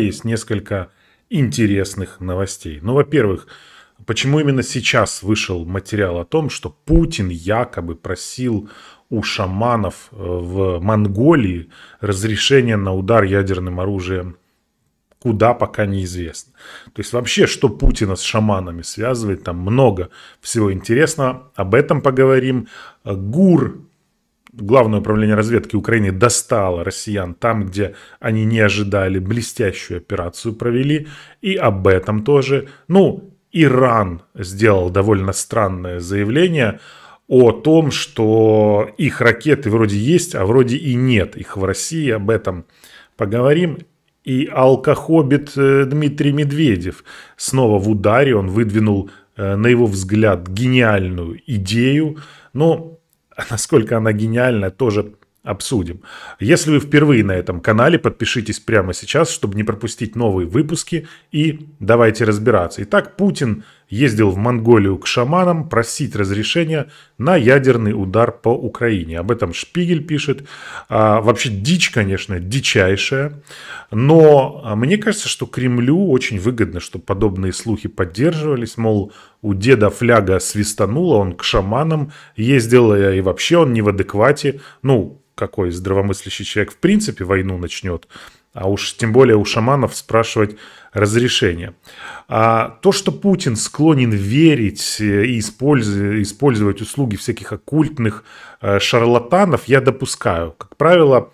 есть несколько интересных новостей. Ну, во-первых, почему именно сейчас вышел материал о том, что Путин якобы просил у шаманов э, в Монголии разрешение на удар ядерным оружием куда пока неизвестно. То есть вообще, что Путина с шаманами связывает, там много всего интересного. Об этом поговорим. ГУР Главное управление разведки Украины достало россиян там, где они не ожидали, блестящую операцию провели, и об этом тоже. Ну, Иран сделал довольно странное заявление о том, что их ракеты вроде есть, а вроде и нет их в России, об этом поговорим. И алкохобит э, Дмитрий Медведев снова в ударе, он выдвинул, э, на его взгляд, гениальную идею, но насколько она гениальна, тоже обсудим. Если вы впервые на этом канале, подпишитесь прямо сейчас, чтобы не пропустить новые выпуски и давайте разбираться. Итак, Путин ездил в Монголию к шаманам просить разрешения на ядерный удар по Украине. Об этом Шпигель пишет. А, вообще дичь, конечно, дичайшая. Но а, мне кажется, что Кремлю очень выгодно, что подобные слухи поддерживались. Мол, у деда фляга свистанула, он к шаманам ездил, э, и вообще он не в адеквате. Ну, какой здравомыслящий человек в принципе войну начнет а уж тем более у шаманов спрашивать разрешение. А то, что Путин склонен верить э, и использовать, использовать услуги всяких оккультных э, шарлатанов, я допускаю. Как правило,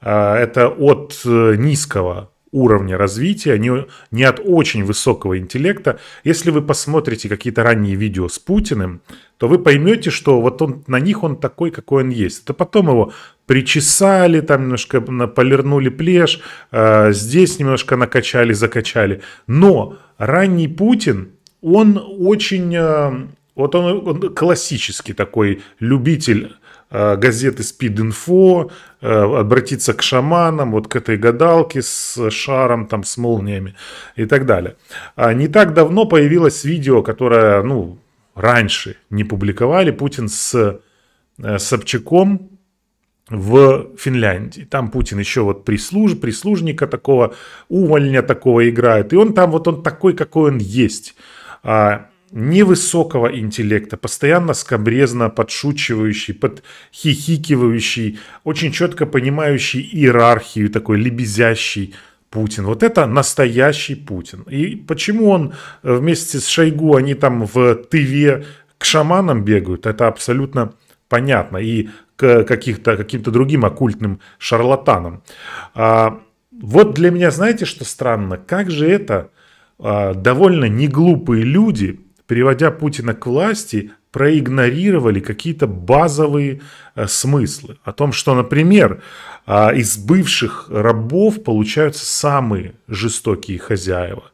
э, это от низкого уровня развития, не, не от очень высокого интеллекта. Если вы посмотрите какие-то ранние видео с Путиным, то вы поймете, что вот он, на них он такой, какой он есть. Это потом его причесали, там немножко полирнули плеш э, здесь немножко накачали, закачали. Но ранний Путин, он очень... Э, вот он, он классический такой любитель Э, газеты «Спид-инфо», э, обратиться к шаманам, вот к этой гадалке с шаром, там, с молниями и так далее. А не так давно появилось видео, которое, ну, раньше не публиковали, Путин с э, Собчаком в Финляндии. Там Путин еще вот прислуж, прислужника такого, увольня такого играет. И он там вот он такой, какой он есть. А невысокого интеллекта, постоянно скобрезно подшучивающий, подхихикивающий, очень четко понимающий иерархию, такой лебезящий Путин. Вот это настоящий Путин. И почему он э, вместе с Шойгу, они там в Тыве к шаманам бегают, это абсолютно понятно. И к каких-то, каким-то другим оккультным шарлатанам. А, вот для меня, знаете, что странно? Как же это а, довольно неглупые люди приводя Путина к власти, проигнорировали какие-то базовые э, смыслы. О том, что, например, а, из бывших рабов получаются самые жестокие хозяева.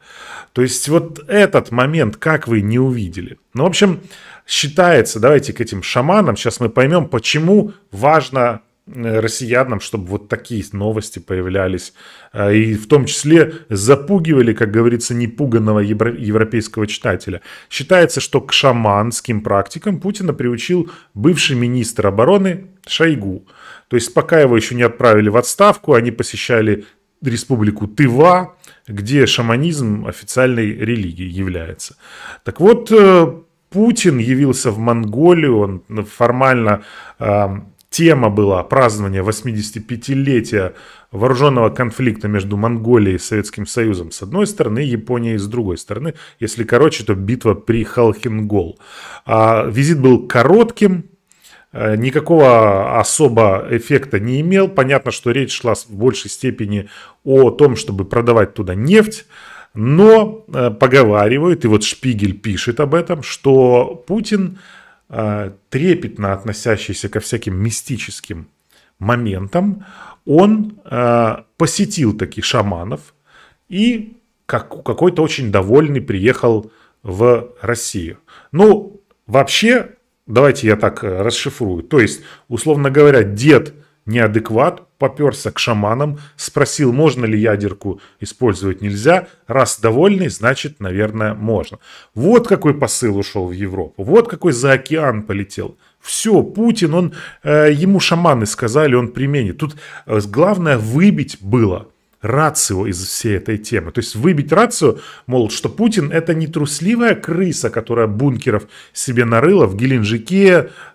То есть вот этот момент, как вы не увидели. Ну, в общем, считается, давайте к этим шаманам, сейчас мы поймем, почему важно Э, россиянам, чтобы вот такие новости появлялись. Э, и в том числе запугивали, как говорится, непуганного европейского читателя. Считается, что к шаманским практикам Путина приучил бывший министр обороны Шойгу. То есть пока его еще не отправили в отставку, они посещали республику Тыва, где шаманизм официальной религией является. Так вот, э, Путин явился в Монголию, он формально Тема была празднование 85-летия вооруженного конфликта между Монголией и Советским Союзом с одной стороны, Японией с другой стороны. Если короче, то битва при Халхингол. А, визит был коротким, э, никакого особо эффекта не имел. Понятно, что речь шла в большей степени о том, чтобы продавать туда нефть. Но э, поговаривают, и вот Шпигель пишет об этом, что Путин Э, трепетно относящийся ко всяким мистическим моментам, он э, посетил таких шаманов и какой-то очень довольный приехал в Россию. Ну, вообще, давайте я так э, расшифрую. То есть, условно говоря, дед – Неадекват поперся к шаманам, спросил, можно ли ядерку использовать нельзя. Раз довольный, значит, наверное, можно. Вот какой посыл ушел в Европу, вот какой за океан полетел. Все, Путин, он, э, ему шаманы сказали, он применит. Тут э, главное выбить было рацио из всей этой темы. То есть выбить рацию, мол, что Путин это не трусливая крыса, которая бункеров себе нарыла в Геленджике,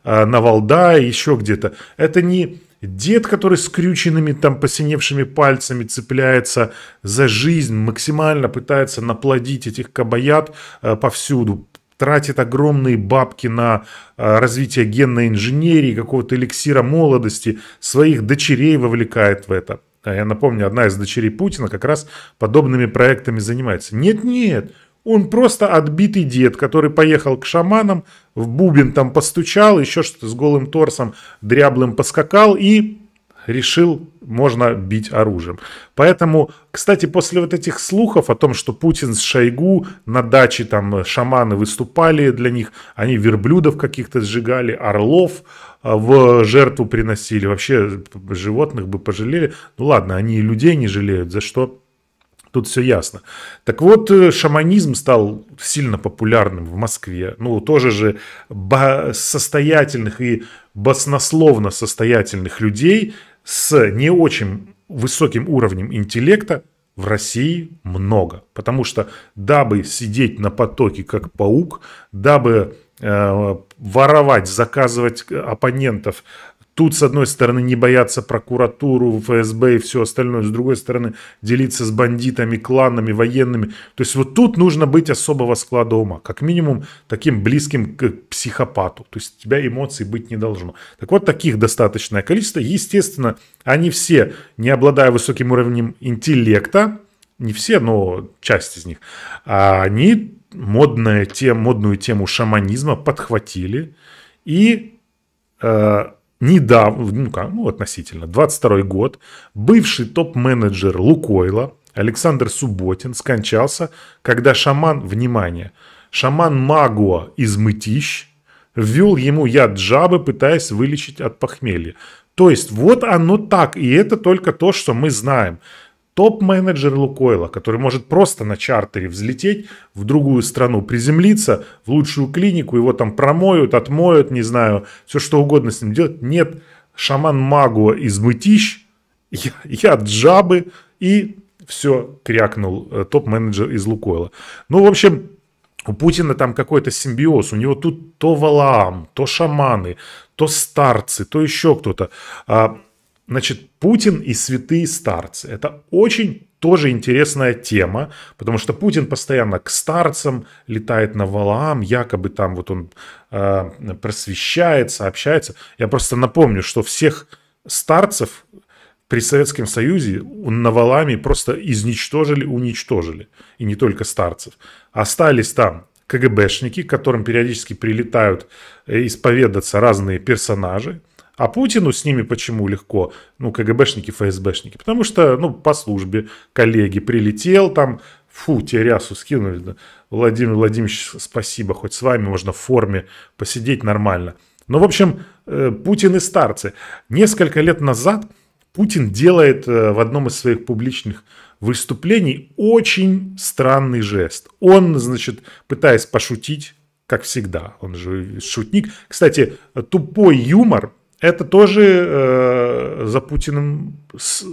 э, на Валдае, еще где-то. Это не Дед, который скрюченными, там, посиневшими пальцами цепляется за жизнь, максимально пытается наплодить этих кабаят э, повсюду, тратит огромные бабки на э, развитие генной инженерии, какого-то эликсира молодости, своих дочерей вовлекает в это. А я напомню, одна из дочерей Путина как раз подобными проектами занимается. Нет-нет, он просто отбитый дед, который поехал к шаманам, в бубен там постучал, еще что-то с голым торсом дряблым поскакал и решил, можно бить оружием. Поэтому, кстати, после вот этих слухов о том, что Путин с Шойгу на даче там шаманы выступали для них, они верблюдов каких-то сжигали, орлов а, в жертву приносили, вообще животных бы пожалели. Ну ладно, они и людей не жалеют, за что Тут все ясно. Так вот, э, шаманизм стал сильно популярным в Москве. Ну, тоже же состоятельных и баснословно состоятельных людей с не очень высоким уровнем интеллекта в России много. Потому что, дабы сидеть на потоке как паук, дабы э, воровать, заказывать оппонентов, Тут, с одной стороны, не бояться прокуратуру, ФСБ и все остальное, с другой стороны, делиться с бандитами, кланами, военными. То есть вот тут нужно быть особого склада ума, как минимум таким близким к психопату. То есть у тебя эмоций быть не должно. Так вот, таких достаточное количество. Естественно, они все, не обладая высоким уровнем интеллекта, не все, но часть из них, а они модная тем, модную тему шаманизма подхватили и э, недавно, ну, как, ну относительно, 22 год, бывший топ-менеджер Лукойла Александр Субботин скончался, когда шаман, внимание, шаман Магуа из Мытищ ввел ему яд жабы, пытаясь вылечить от похмелья. То есть вот оно так, и это только то, что мы знаем топ-менеджер Лукойла, который может просто на чартере взлететь в другую страну, приземлиться в лучшую клинику, его там промоют, отмоют, не знаю, все что угодно с ним делать. Нет, шаман Магуа из Мытищ, я, я Джабы и все крякнул э, топ-менеджер из Лукойла. Ну, в общем, у Путина там какой-то симбиоз. У него тут то Валаам, то шаманы, то старцы, то еще кто-то. А, Значит, Путин и святые старцы. Это очень тоже интересная тема, потому что Путин постоянно к старцам летает на Валаам, якобы там вот он э, просвещается, общается. Я просто напомню, что всех старцев при Советском Союзе на навалами просто изничтожили, уничтожили. И не только старцев. Остались там КГБшники, к которым периодически прилетают э, исповедаться разные персонажи – а Путину с ними почему легко? Ну, КГБшники, ФСБшники. Потому что, ну, по службе коллеги прилетел там, фу, тебе рясу скинули. Да. Владимир Владимирович, спасибо, хоть с вами можно в форме посидеть нормально. Ну, в общем, э, Путин и старцы. Несколько лет назад Путин делает э, в одном из своих публичных выступлений очень странный жест. Он, значит, пытаясь пошутить, как всегда, он же шутник. Кстати, тупой юмор это тоже э, за Путиным с,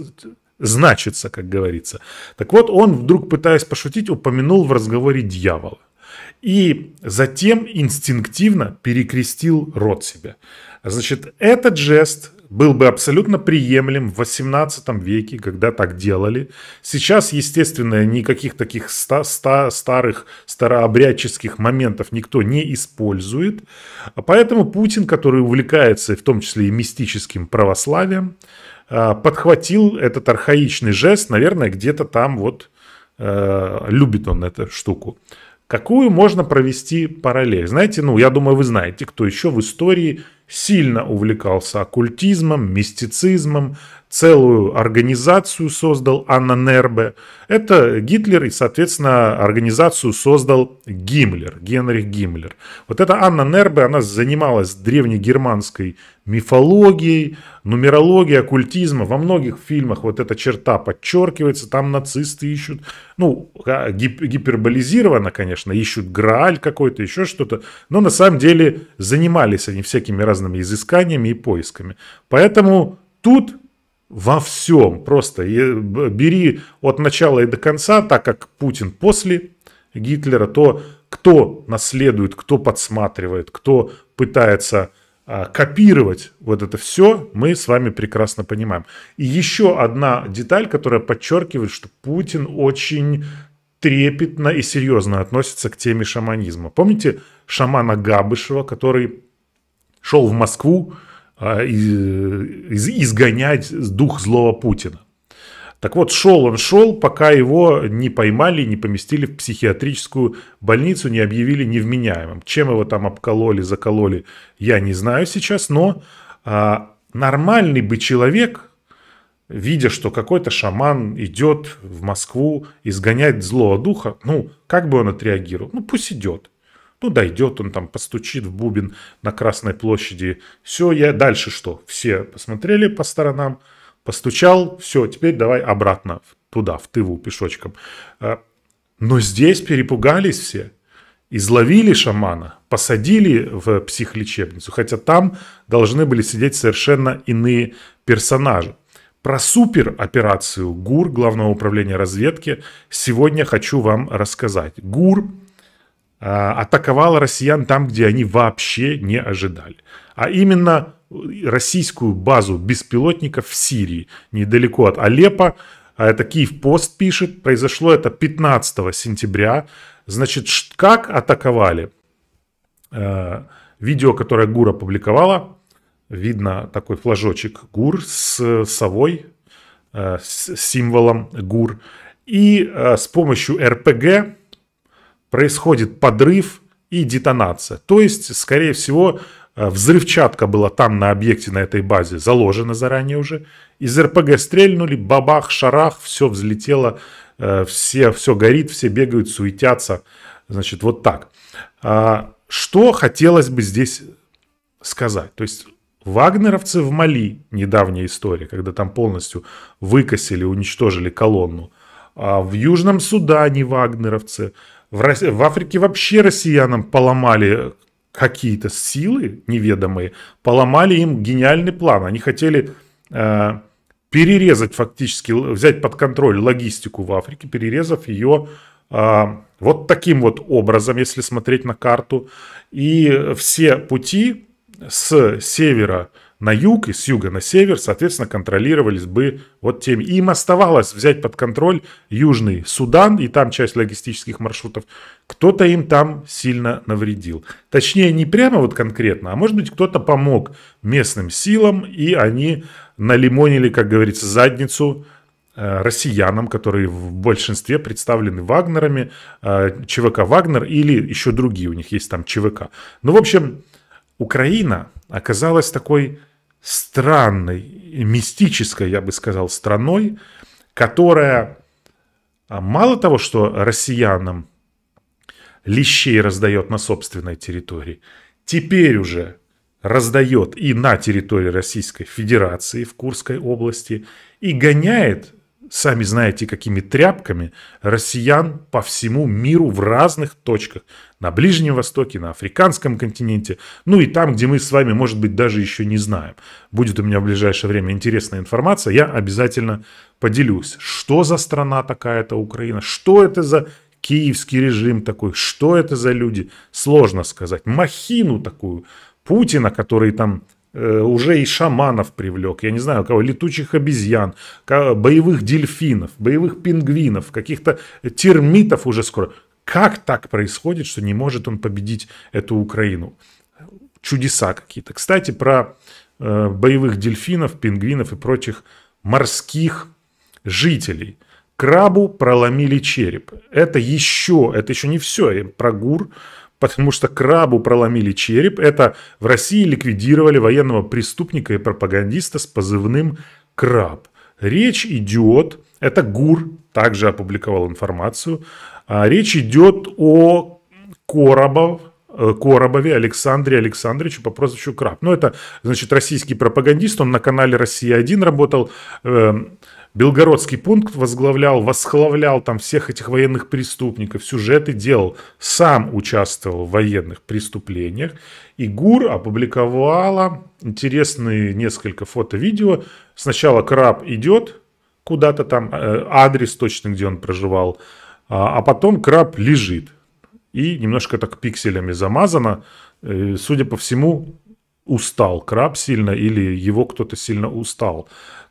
значится, как говорится. Так вот, он вдруг, пытаясь пошутить, упомянул в разговоре дьявола. И затем инстинктивно перекрестил рот себе. Значит, этот жест был бы абсолютно приемлем в 18 веке, когда так делали. Сейчас, естественно, никаких таких ста ста старых старообрядческих моментов никто не использует. Поэтому Путин, который увлекается в том числе и мистическим православием, э, подхватил этот архаичный жест, наверное, где-то там вот э, любит он эту штуку. Какую можно провести параллель? Знаете, ну, я думаю, вы знаете, кто еще в истории сильно увлекался оккультизмом, мистицизмом, целую организацию создал Анна Нербе. Это Гитлер и, соответственно, организацию создал Гиммлер, Генрих Гиммлер. Вот эта Анна Нербе, она занималась древнегерманской мифологией, нумерологией, оккультизмом. Во многих фильмах вот эта черта подчеркивается, там нацисты ищут, ну, гип гиперболизированно, конечно, ищут Грааль какой-то, еще что-то, но на самом деле занимались они всякими разными изысканиями и поисками. Поэтому тут во всем. Просто бери от начала и до конца, так как Путин после Гитлера, то кто наследует, кто подсматривает, кто пытается а, копировать вот это все, мы с вами прекрасно понимаем. И еще одна деталь, которая подчеркивает, что Путин очень трепетно и серьезно относится к теме шаманизма. Помните шамана Габышева, который шел в Москву, а, э, изгонять дух злого Путина. Так вот, шел он, шел, пока его не поймали, не поместили в психиатрическую больницу, не объявили невменяемым. Чем его там обкололи, закололи, я не знаю сейчас, но а, нормальный бы человек, видя, что какой-то шаман идет в Москву изгонять злого духа, ну, как бы он отреагировал? Ну, пусть идет. Ну, дойдет он там, постучит в бубен на Красной площади. Все, я дальше что? Все посмотрели по сторонам, постучал, все, теперь давай обратно туда, в тыву пешочком. А, но здесь перепугались все. Изловили шамана, посадили в психлечебницу, хотя там должны были сидеть совершенно иные персонажи. Про супероперацию ГУР, Главного управления разведки, сегодня хочу вам рассказать. ГУР а, атаковала россиян там, где они вообще не ожидали. А именно э, российскую базу беспилотников в Сирии, недалеко от Алеппо. А это Киев Пост пишет. Произошло это 15 сентября. Значит, как атаковали? Э, видео, которое ГУР опубликовала, видно такой флажочек ГУР с совой, э, с символом ГУР. И с помощью РПГ происходит подрыв и детонация. То есть, скорее всего, э, взрывчатка была там на объекте, на этой базе, заложена заранее уже. Из РПГ стрельнули, бабах, шарах, э, все взлетело, все, все горит, все бегают, суетятся. Значит, вот так. А, что хотелось бы здесь сказать? То есть, вагнеровцы в Мали, недавняя история, когда там полностью выкосили, уничтожили колонну. А в Южном Судане вагнеровцы – в, Рос... в Африке вообще россиянам поломали какие-то силы неведомые, поломали им гениальный план. Они хотели э, перерезать фактически, взять под контроль логистику в Африке, перерезав ее э, вот таким вот образом, если смотреть на карту. И все пути с севера на юг и с юга на север, соответственно, контролировались бы вот теми. Им оставалось взять под контроль Южный Судан и там часть логистических маршрутов. Кто-то им там сильно навредил. Точнее, не прямо вот конкретно, а может быть кто-то помог местным силам, и они налимонили, как говорится, задницу э, россиянам, которые в большинстве представлены Вагнерами, э, ЧВК Вагнер или еще другие, у них есть там ЧВК. Ну, в общем, Украина оказалась такой странной, мистической, я бы сказал, страной, которая а, мало того, что россиянам лещей раздает на собственной территории, теперь уже раздает и на территории Российской Федерации в Курской области и гоняет сами знаете, какими тряпками россиян по всему миру в разных точках. На Ближнем Востоке, на Африканском континенте, ну и там, где мы с вами, может быть, даже еще не знаем. Будет у меня в ближайшее время интересная информация, я обязательно поделюсь. Что за страна такая-то Украина? Что это за киевский режим такой? Что это за люди? Сложно сказать. Махину такую Путина, который там Э, уже и шаманов привлек, я не знаю, кого, летучих обезьян, боевых дельфинов, боевых пингвинов, каких-то термитов уже скоро. Как так происходит, что не может он победить эту Украину? Чудеса какие-то. Кстати, про э, боевых дельфинов, пингвинов и прочих морских жителей – крабу проломили череп. Это еще, это еще не все. Про гур потому что крабу проломили череп. Это в России ликвидировали военного преступника и пропагандиста с позывным «Краб». Речь идет, это ГУР также опубликовал информацию, а, речь идет о Коробов, э, Коробове Александре Александровичу по прозвищу Краб. Ну, это, значит, российский пропагандист, он на канале «Россия-1» работал, эм, Белгородский пункт возглавлял, восхлавлял там всех этих военных преступников, сюжеты делал, сам участвовал в военных преступлениях. И ГУР опубликовала интересные несколько фото-видео. Сначала краб идет куда-то там, э, адрес точно, где он проживал, а, а потом краб лежит. И немножко так пикселями замазано. Э, судя по всему, устал краб сильно или его кто-то сильно устал.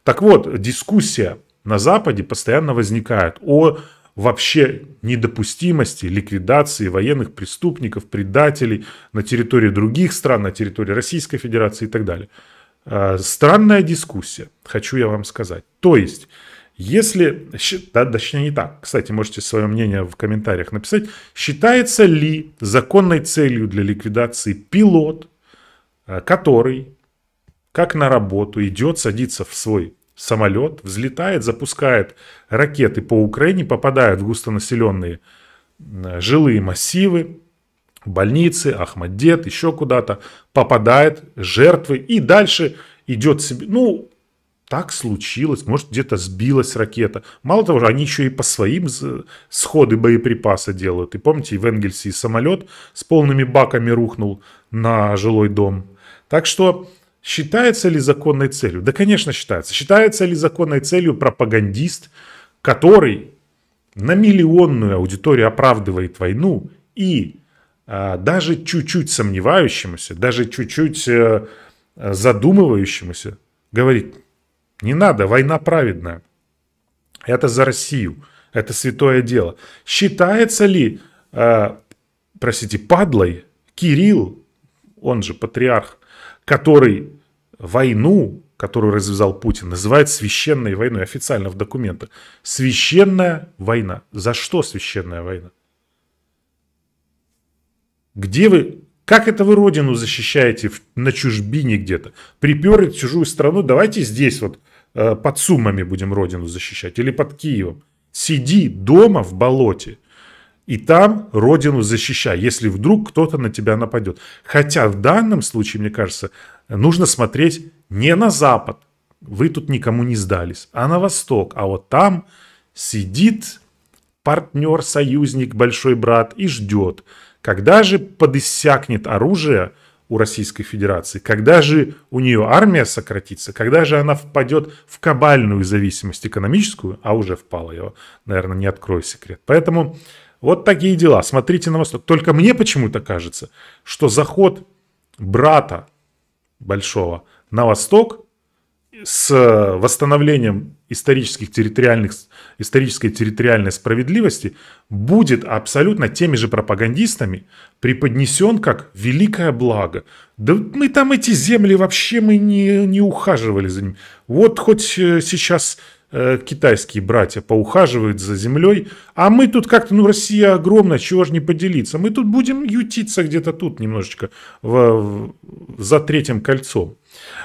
Так вот, дискуссия на Западе постоянно возникает о вообще недопустимости ликвидации военных преступников, предателей на территории других стран, на территории Российской Федерации и так далее. А, странная дискуссия, хочу я вам сказать. То есть, если, да, точнее не так, кстати, можете свое мнение в комментариях написать, считается ли законной целью для ликвидации пилот, а, который, как на работу, идет садится в свой самолет, взлетает, запускает ракеты по Украине, попадает в густонаселенные э, жилые массивы, больницы, Ахмаддет, еще куда-то, попадает жертвы и дальше идет себе, ну, так случилось, может где-то сбилась ракета. Мало того, они еще и по своим сходы боеприпаса делают. И помните, в Энгельсе и самолет с полными баками рухнул на жилой дом. Так что Считается ли законной целью? Да, конечно, считается. Считается ли законной целью пропагандист, который на миллионную аудиторию оправдывает войну и э, даже чуть-чуть сомневающемуся, даже чуть-чуть э, задумывающемуся говорит, не надо, война праведная. Это за Россию, это святое дело. Считается ли, э, простите, падлой Кирилл, он же патриарх, который войну, которую развязал Путин, называет священной войной официально в документах. Священная война. За что священная война? Где вы, как это вы родину защищаете в, на чужбине где-то? Приперли чужую страну, давайте здесь вот э, под Сумами будем родину защищать или под Киевом. Сиди дома в болоте – и там родину защищай, если вдруг кто-то на тебя нападет. Хотя в данном случае, мне кажется, нужно смотреть не на Запад, вы тут никому не сдались, а на Восток, а вот там сидит партнер, союзник, большой брат и ждет, когда же подысякнет оружие у Российской Федерации, когда же у нее армия сократится, когда же она впадет в кабальную зависимость экономическую, а уже впала, я, наверное, не открою секрет. Поэтому вот такие дела. Смотрите на восток. Только мне почему-то кажется, что заход брата большого на восток с восстановлением исторических территориальных, исторической территориальной справедливости будет абсолютно теми же пропагандистами преподнесен как великое благо. Да мы там эти земли вообще мы не, не ухаживали за ними. Вот хоть э, сейчас Э, китайские братья поухаживают за землей, а мы тут как-то, ну, Россия огромная, чего же не поделиться. Мы тут будем ютиться где-то тут немножечко, в, в, за третьим кольцом.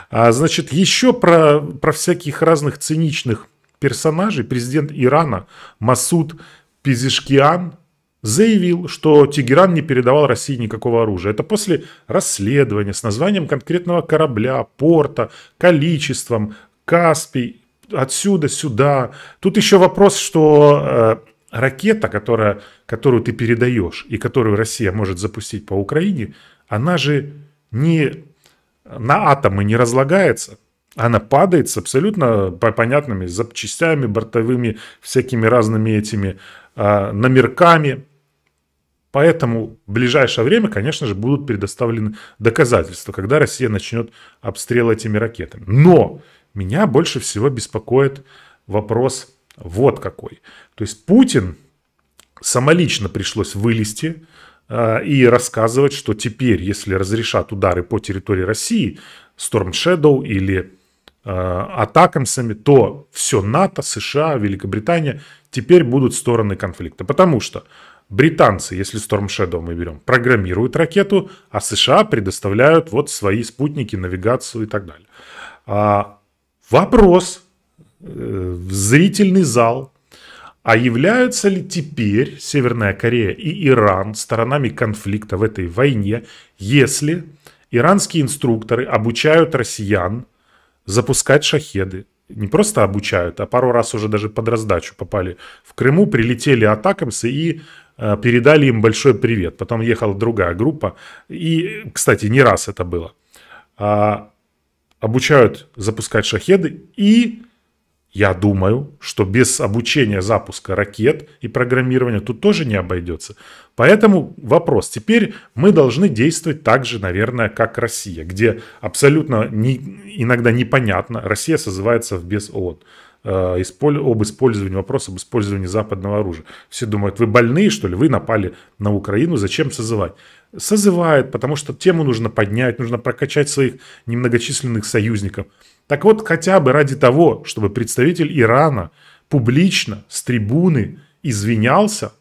А, значит, еще про, про всяких разных циничных персонажей. Президент Ирана Масуд Пизишкиан заявил, что Тегеран не передавал России никакого оружия. Это после расследования с названием конкретного корабля, порта, количеством, Каспий отсюда, сюда. Тут еще вопрос, что э, ракета, которая, которую ты передаешь и которую Россия может запустить по Украине, она же не на атомы не разлагается. Она падает с абсолютно понятными запчастями, бортовыми, всякими разными этими э, номерками. Поэтому в ближайшее время, конечно же, будут предоставлены доказательства, когда Россия начнет обстрел этими ракетами. Но меня больше всего беспокоит вопрос вот какой. То есть Путин самолично пришлось вылезти э, и рассказывать, что теперь, если разрешат удары по территории России, Storm Shadow или э, атакамсами, то все НАТО, США, Великобритания теперь будут стороны конфликта. Потому что британцы, если Storm Shadow мы берем, программируют ракету, а США предоставляют вот свои спутники, навигацию и так далее. А Вопрос э, в зрительный зал. А являются ли теперь Северная Корея и Иран сторонами конфликта в этой войне, если иранские инструкторы обучают россиян запускать шахеды? Не просто обучают, а пару раз уже даже под раздачу попали. В Крыму прилетели атакамсы и э, передали им большой привет. Потом ехала другая группа. И, кстати, не раз это было. А обучают запускать шахеды и я думаю, что без обучения запуска ракет и программирования тут тоже не обойдется. Поэтому вопрос. Теперь мы должны действовать так же, наверное, как Россия, где абсолютно не, иногда непонятно. Россия созывается в без ООН. Э, об использовании, вопрос об использовании западного оружия. Все думают, вы больные, что ли? Вы напали на Украину, зачем созывать? Созывает, потому что тему нужно поднять, нужно прокачать своих немногочисленных союзников. Так вот, хотя бы ради того, чтобы представитель Ирана публично с трибуны извинялся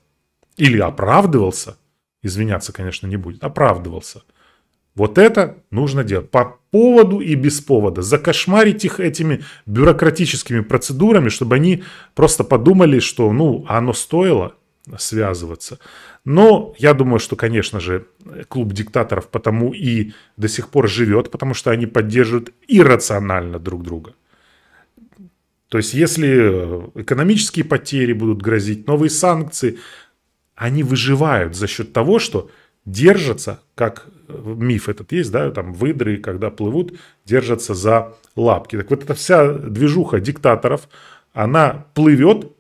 или оправдывался, извиняться, конечно, не будет, оправдывался вот это нужно делать. По поводу и без повода. Закошмарить их этими бюрократическими процедурами, чтобы они просто подумали, что ну оно стоило связываться. Но я думаю, что, конечно же, клуб диктаторов потому и до сих пор живет, потому что они поддерживают иррационально друг друга. То есть, если э, экономические потери будут грозить, новые санкции, они выживают за счет того, что держатся, как э, миф этот есть, да, там выдры, когда плывут, держатся за лапки. Так вот эта вся движуха диктаторов, она плывет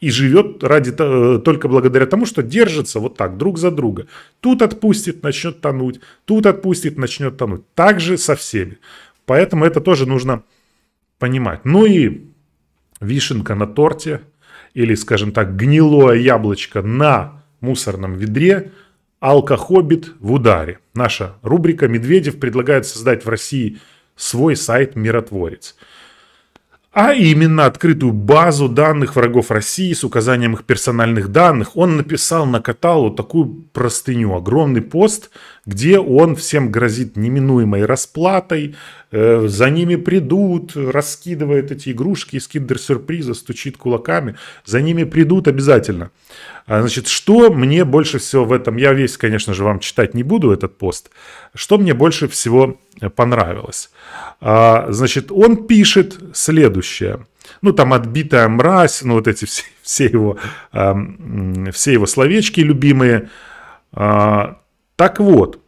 и живет ради, э, только благодаря тому, что держится вот так, друг за друга. Тут отпустит, начнет тонуть, тут отпустит, начнет тонуть. Так же со всеми. Поэтому это тоже нужно понимать. Ну и вишенка на торте, или, скажем так, гнилое яблочко на мусорном ведре – Алкохоббит в ударе. Наша рубрика «Медведев предлагает создать в России свой сайт «Миротворец». А именно открытую базу данных врагов России с указанием их персональных данных. Он написал на каталу такую простыню, огромный пост, где он всем грозит неминуемой расплатой, э, за ними придут, раскидывает эти игрушки из киндер-сюрприза, стучит кулаками, за ними придут обязательно. А, значит, что мне больше всего в этом, я весь, конечно же, вам читать не буду этот пост, что мне больше всего понравилось. А, значит, он пишет следующее – ну, там отбитая мразь, ну, вот эти все, все, его, а, все его словечки любимые. Так вот,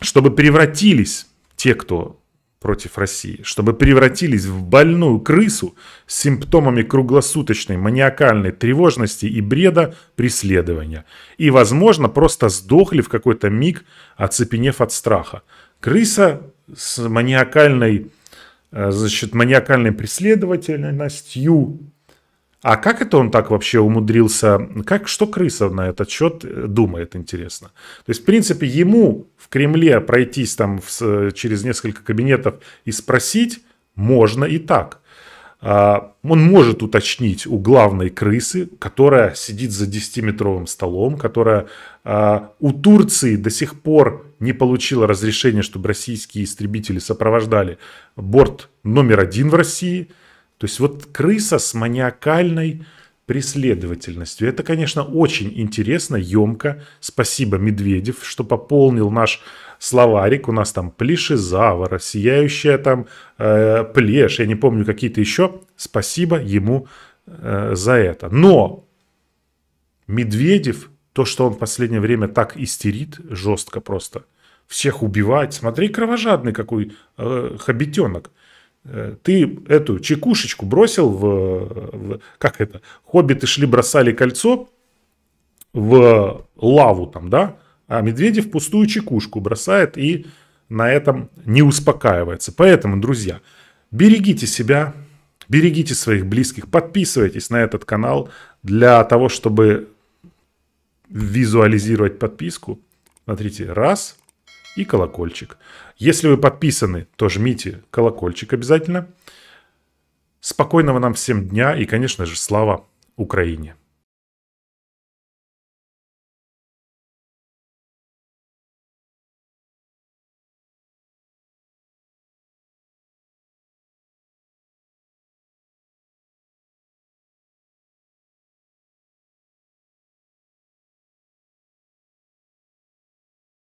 чтобы превратились те, кто против России, чтобы превратились в больную крысу с симптомами круглосуточной маниакальной тревожности и бреда преследования. И, возможно, просто сдохли в какой-то миг, оцепенев от страха. Крыса с маниакальной, э, значит, маниакальной преследовательностью а как это он так вообще умудрился? Как, что Крысов на этот счет э, думает, интересно? То есть, в принципе, ему в Кремле пройтись там в, э, через несколько кабинетов и спросить можно и так. А, он может уточнить у главной крысы, которая сидит за 10-метровым столом, которая а, у Турции до сих пор не получила разрешения, чтобы российские истребители сопровождали борт номер один в России – то есть вот крыса с маниакальной преследовательностью. Это, конечно, очень интересно, емко. Спасибо, Медведев, что пополнил наш словарик. У нас там плешизавра, сияющая там э, плешь, я не помню, какие-то еще. Спасибо ему э, за это. Но Медведев, то, что он в последнее время так истерит, жестко просто. Всех убивать. Смотри, кровожадный какой э, хобитенок. Э, ты эту чекушечку бросил в, в как это, хоббиты шли, бросали кольцо в лаву там, да, а в пустую чекушку бросает и на этом не успокаивается. Поэтому, друзья, берегите себя, берегите своих близких, подписывайтесь на этот канал для того, чтобы визуализировать подписку. Смотрите, раз, и колокольчик. Если вы подписаны, то жмите колокольчик обязательно. Спокойного нам всем дня и, конечно же, слава Украине!